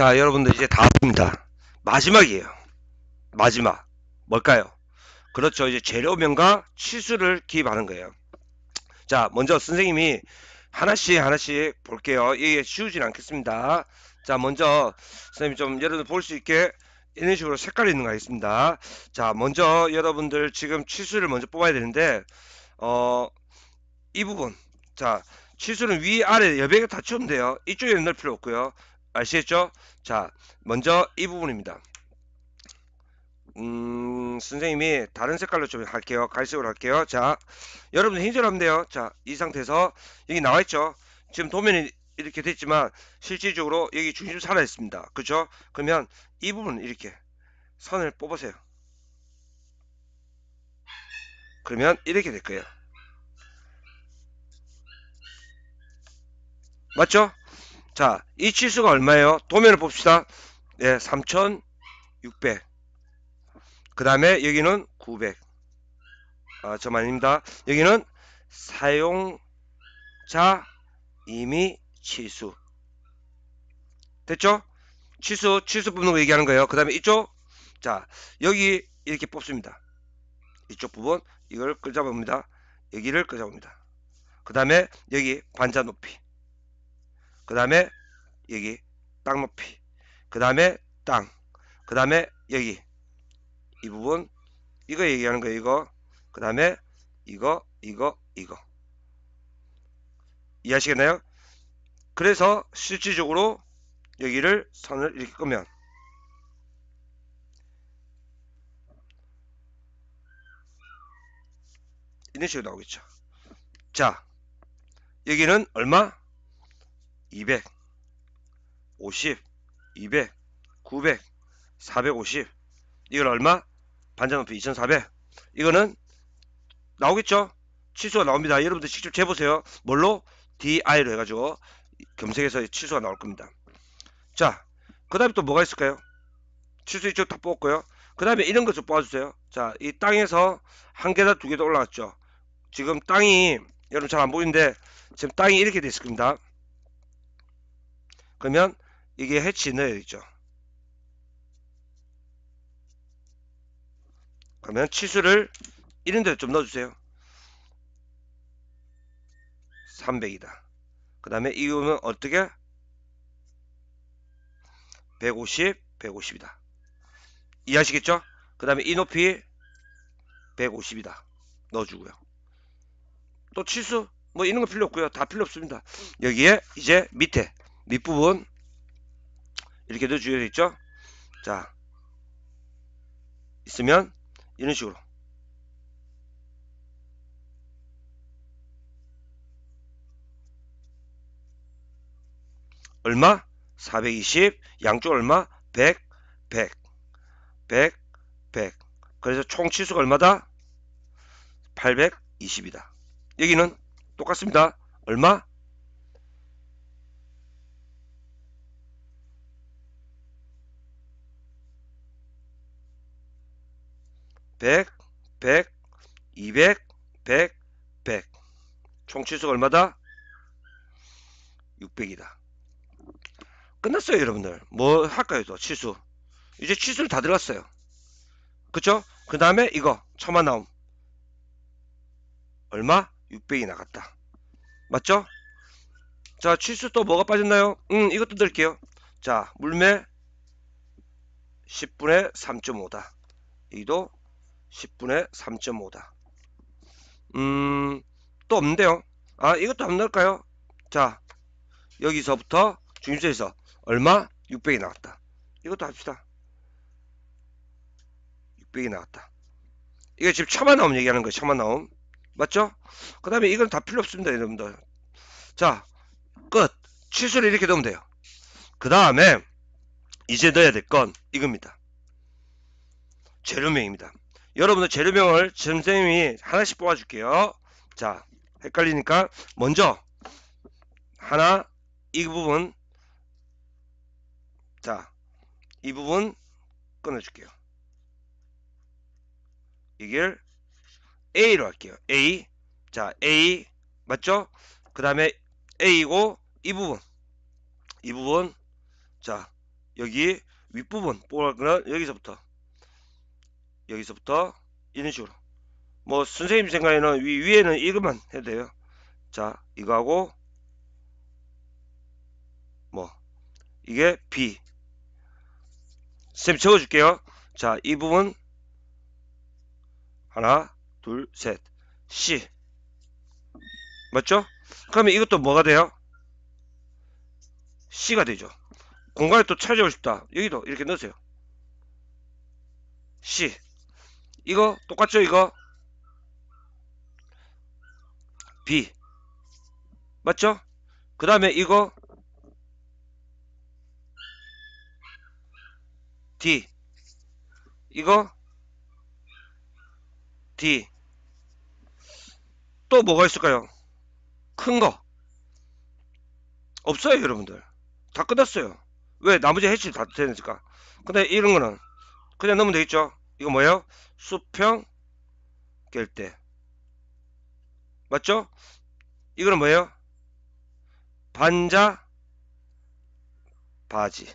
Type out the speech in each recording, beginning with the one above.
자, 여러분들 이제 다 왔습니다. 마지막이에요. 마지막. 뭘까요? 그렇죠. 이제 재료명과 치수를 기입하는 거예요. 자, 먼저 선생님이 하나씩 하나씩 볼게요. 이게 예, 쉬우진 예, 않겠습니다. 자, 먼저 선생님 좀 여러분 볼수 있게 이런 식으로 색깔이 있는 거하습니다 자, 먼저 여러분들 지금 치수를 먼저 뽑아야 되는데 어, 이 부분. 자, 치수는 위, 아래 여백에 다치우면 돼요. 이쪽에는 넣을 필요 없고요. 아시겠죠? 자, 먼저 이 부분입니다. 음, 선생님이 다른 색깔로 좀 할게요. 갈색으로 할게요. 자, 여러분들 힘들하면 돼요. 자, 이 상태에서 여기 나와 있죠? 지금 도면이 이렇게 됐지만 실질적으로 여기 중심 살아 있습니다. 그렇죠? 그러면 이 부분 이렇게 선을 뽑으세요. 그러면 이렇게 될 거예요. 맞죠? 자, 이 치수가 얼마예요? 도면을 봅시다. 예, 3600. 그 다음에 여기는 900. 아, 저만입니다. 여기는 사용자 이미 치수. 됐죠? 치수, 치수 뽑는 거 얘기하는 거예요. 그 다음에 이쪽. 자, 여기 이렇게 뽑습니다. 이쪽 부분, 이걸 끄잡아봅니다. 여기를 끄잡아봅니다. 그 다음에 여기 반자 높이. 그 다음에 여기 땅 높이 그 다음에 땅그 다음에 여기 이 부분 이거 얘기하는 거예 이거 그 다음에 이거 이거 이거 이해하시겠나요? 그래서 실질적으로 여기를 선을 이렇게 끄면 이런 식으로 나오겠죠 자 여기는 얼마? 200, 50, 200, 900, 450이걸 얼마? 반전높이 2400 이거는 나오겠죠? 치수가 나옵니다. 여러분들 직접 재보세요. 뭘로? DI로 해가지고 검색해서 치수가 나올 겁니다. 자, 그 다음에 또 뭐가 있을까요? 치수 이쪽 다 뽑았고요. 그 다음에 이런 것좀 뽑아주세요. 자, 이 땅에서 한 개다 두 개다 올라왔죠 지금 땅이 여러분 잘 안 보이는데 지금 땅이 이렇게 돼 있을 겁니다. 그러면 이게 해치는 있죠 그러면 치수를 이런 데좀 넣어주세요. 300이다. 그 다음에 이거는 어떻게? 150, 150이다. 이해하시겠죠? 그 다음에 이 높이 150이다. 넣어주고요. 또 치수 뭐 이런 거 필요 없고요. 다 필요 없습니다. 여기에 이제 밑에 밑부분 이렇게도 주어되 있죠 자 있으면 이런 식으로 얼마? 420 양쪽 얼마? 100 100 100 100 그래서 총 치수가 얼마다? 820이다 여기는 똑같습니다 얼마? 100, 100, 200, 100, 100. 총 취수가 얼마다? 600이다. 끝났어요, 여러분들. 뭐 할까요, 또? 취수. 이제 취수를 다 들어갔어요. 그쵸? 그 다음에 이거, 처만 나옴. 얼마? 600이 나갔다. 맞죠? 자, 취수 또 뭐가 빠졌나요? 음, 이것도 들을게요 자, 물매 10분의 3.5다. 이도 10분의 3.5다. 음, 또 없는데요. 아, 이것도 안 넣을까요? 자, 여기서부터 중심선에서 얼마? 600이 나왔다. 이것도 합시다. 600이 나왔다. 이게 지금 차만 나옴 얘기하는 거예요. 차만 나옴. 맞죠? 그 다음에 이건 다 필요 없습니다. 여러분들. 자, 끝. 치수를 이렇게 넣으면 돼요. 그 다음에 이제 넣어야 될 건 이겁니다. 재료명입니다. 여러분들 재료명을 점쌤이 하나씩 뽑아줄게요. 자, 헷갈리니까 먼저 하나 이 부분 자, 이 부분 끊어줄게요. 이길 A로 할게요. A 자, A 맞죠? 그 다음에 A이고 이 부분 이 부분 자, 여기 윗부분 뽑을 거는 여기서부터 여기서부터 이런 식으로 뭐 선생님 생각에는 위, 위에는 이것만 해도 돼요 자 이거하고 뭐 이게 B 쌤 적어줄게요 자 이 부분 하나 둘셋 C 맞죠? 그러면 이것도 뭐가 돼요? C가 되죠 공간을 또 찾아오고 싶다 여기도 이렇게 넣으세요 C 이거 똑같죠 이거 B 맞죠? 그 다음에 이거 D 이거 D 또 뭐가 있을까요? 큰 거 없어요 여러분들 다 끝났어요 왜 나머지 해치를 다 되니까 근데 이런 거는 그냥 넣으면 되겠죠 이거 뭐예요? 수평 결대 맞죠? 이거는 뭐예요? 반자 바지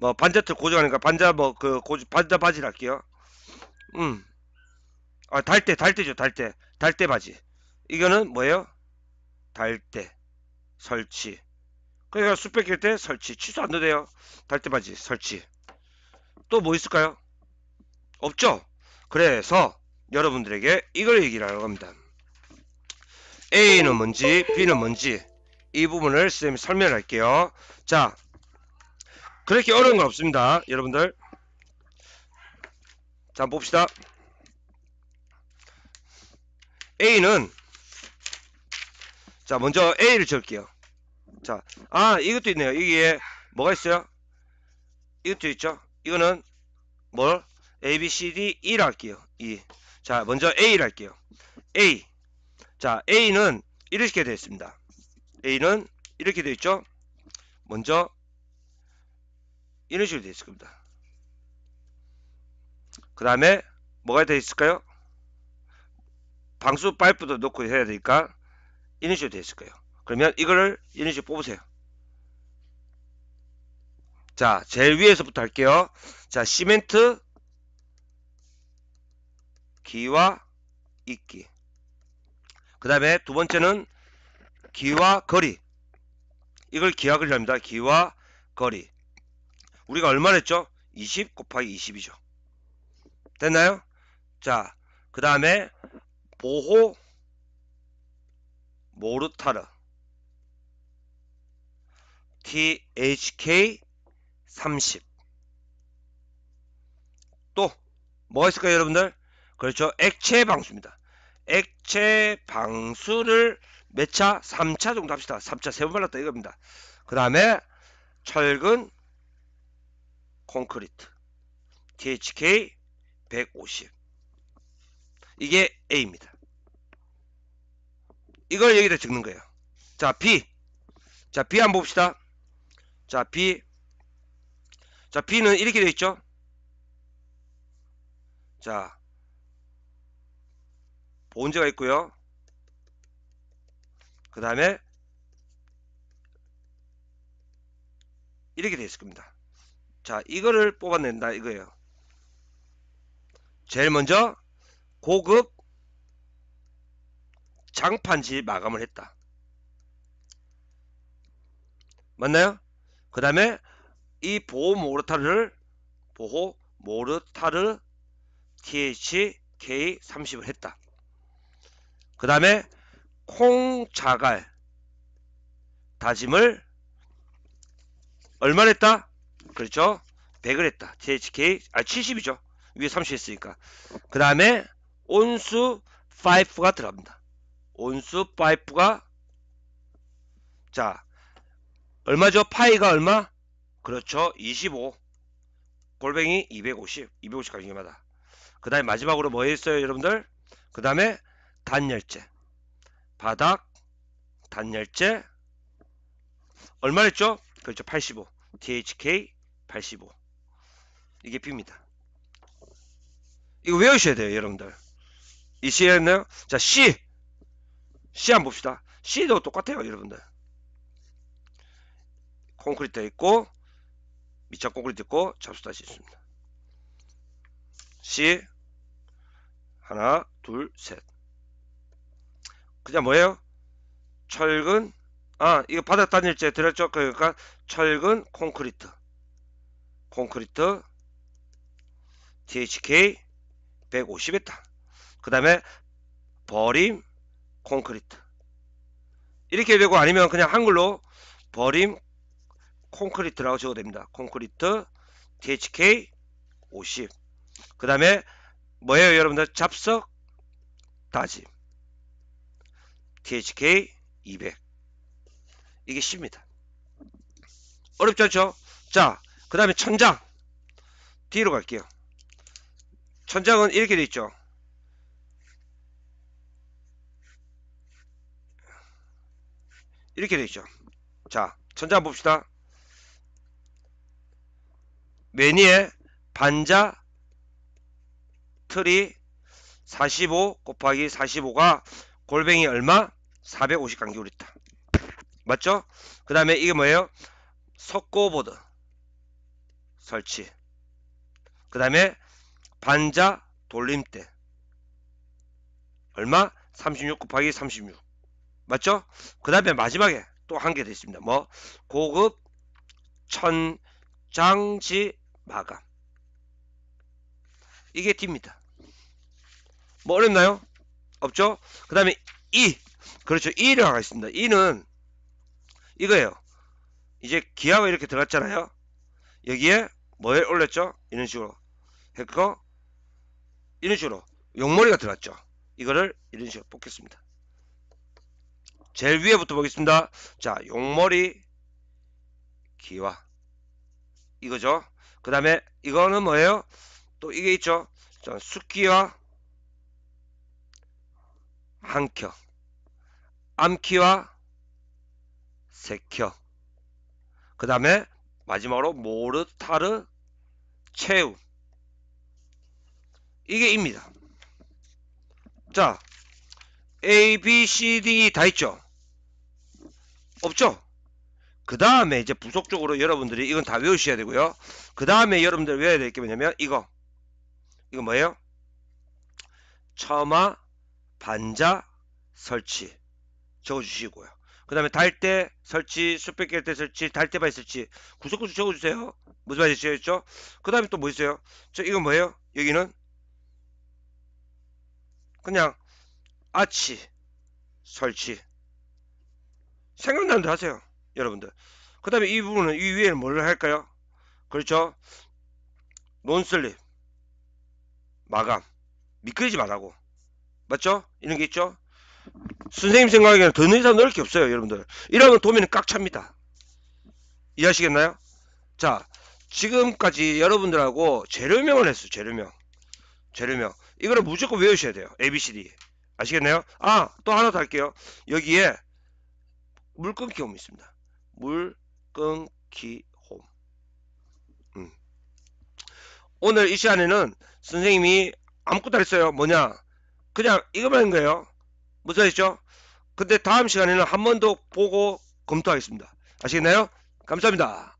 뭐 반자틀 고정하니까 반자 뭐 그 고정 반자 바지랄게요 음아 달대 달대죠 달대 달대 바지 이거는 뭐예요? 달대 설치 그러니까 수평 결대 설치 취소 안 돼요 달대 바지 설치 또 뭐 있을까요? 없죠? 그래서 여러분들에게 이걸 얘기를 하려고 합니다. A는 뭔지 B는 뭔지 이 부분을 선생님이 설명할게요. 자 그렇게 어려운 건 없습니다. 여러분들 자 봅시다. A는 자 먼저 A를 적을게요자아 이것도 있네요. 여기에 뭐가 있어요? 이것도 있죠. 이거는 뭘? A, B, C, D, E를 할게요. E. 자, 먼저 A를 할게요. A. 자, A는 이렇게 되어 있습니다. A는 이렇게 되어 있죠. 먼저 이런 식으로 되어 있을 겁니다. 그 다음에 뭐가 되어 있을까요? 방수 파이프도 놓고 해야 되니까 이런 식으로 되어 있을 거예요. 그러면 이거를 이런 식으로 뽑으세요. 자, 제일 위에서부터 할게요. 자, 시멘트 기와 있기 그 다음에 두 번째는 기와 거리 이걸 기하을 합니다 기와 거리 우리가 얼마를 했죠? 20 곱하기 20이죠 됐나요? 자 그 다음에 보호 모르타르 THK 30 또 뭐가 있을까요 여러분들? 그렇죠. 액체 방수입니다. 액체 방수를 몇 차? 3차 정도 합시다. 3차 세 번 발랐다 이겁니다. 그 다음에 철근 콘크리트 THK 150 이게 A입니다. 이걸 여기다 적는 거예요. 자 B 자 B 한번 봅시다. 자 B 자 B는 이렇게 되어 있죠. 자 보제가 있고요. 그 다음에 이렇게 되어 있을 겁니다. 자, 이거를 뽑아낸다 이거예요. 제일 먼저 고급 장판지 마감을 했다. 맞나요? 그 다음에 이 보호 모르타르를 보호 모르타르 THK30을 했다. 그 다음에 콩자갈 다짐을 얼마를 했다? 그렇죠 100을 했다 THK 아 70이죠 위에 30 했으니까 그 다음에 온수 5가 들어갑니다 온수 5가 자 얼마죠? 파이가 얼마? 그렇죠 25 골뱅이 250 250가 위험하다 그 다음에 마지막으로 뭐 했어요 여러분들? 그 다음에 단열재 바닥 단열재 얼마였죠? 그렇죠 85 DHK 85 이게 B입니다 이거 외우셔야 돼요 여러분들 이 C였나요? 자 C C 한번 봅시다 C도 똑같아요 여러분들 콘크리트 있고 미차 콘크리트 있고 잡수다시 있습니다 C 하나 둘셋 그냥 뭐예요? 철근 아 이거 바닥 단일재 들었죠? 그러니까 철근 콘크리트 콘크리트 THK 150했다. 그 다음에 버림 콘크리트 이렇게 되고 아니면 그냥 한글로 버림 콘크리트라고 적어도 됩니다. 콘크리트 THK 50그 다음에 뭐예요 여러분들 잡석 다짐 THK 200 이게 C입니다. 어렵지 않죠? 자, 그 다음에 천장 뒤로 갈게요. 천장은 이렇게 돼 있죠. 이렇게 돼 있죠. 자, 천장 봅시다. 매니에 반자 틀이 45 곱하기 45가 골뱅이 얼마? 450강기으로 있다. 맞죠? 그 다음에 이게 뭐예요? 석고보드 설치 그 다음에 반자 돌림대 얼마? 36 곱하기 36 맞죠? 그 다음에 마지막에 또 한 개됐습니다뭐 고급 천장지 마감 이게 D입니다. 뭐 어렵나요? 없죠? 그 다음에 E 그렇죠. E를 하겠습니다. E는 이거예요. 이제 기하가 이렇게 들어갔잖아요. 여기에 뭐에 올렸죠? 이런 식으로 했고 이런 식으로 용머리가 들어갔죠. 이거를 이런 식으로 뽑겠습니다. 제일 위에부터 보겠습니다. 자, 용머리 기와 이거죠. 그 다음에 이거는 뭐예요? 또 이게 있죠. 자, 숙기와 한켜 암키와 세켜 그 다음에 마지막으로 모르타르 채우 이게 입니다 자 A, B, C, D e 다 있죠 없죠 그 다음에 이제 부속적으로 여러분들이 이건 다 외우셔야 되고요 그 다음에 여러분들 외워야 될 게 뭐냐면 이거 이거 뭐예요 처마 반자 설치 적어주시고요. 그 다음에 달때 설치, 수백 개때 설치, 달 때만 있을지 구석구석 적어주세요. 무슨 말인지 지어있죠? 그 다음에 또 뭐 있어요? 저 이건 뭐예요? 여기는 그냥 아치 설치 생각나는 데 하세요. 여러분들. 그 다음에 이 부분은 이 위에는 뭘 할까요? 그렇죠? 논슬립 마감 미끄리지 말라고 맞죠? 이런 게 있죠? 선생님 생각에는 더 이상 넣을 게 없어요 여러분들 이러면 도면이 꽉 찹니다 이해하시겠나요? 자 지금까지 여러분들하고 재료명을 했어요 재료명 재료명 이거를 무조건 외우셔야 돼요 ABCD 아시겠나요? 아 또 하나 더 할게요 여기에 물끊기 홈이 있습니다 물끊기 홈 음. 오늘 이 시간에는 선생님이 아무것도 안 했어요 뭐냐 그냥 이거만 거예요. 무사했죠? 근데 다음 시간에는 한 번 더 보고 검토하겠습니다. 아시겠나요? 감사합니다.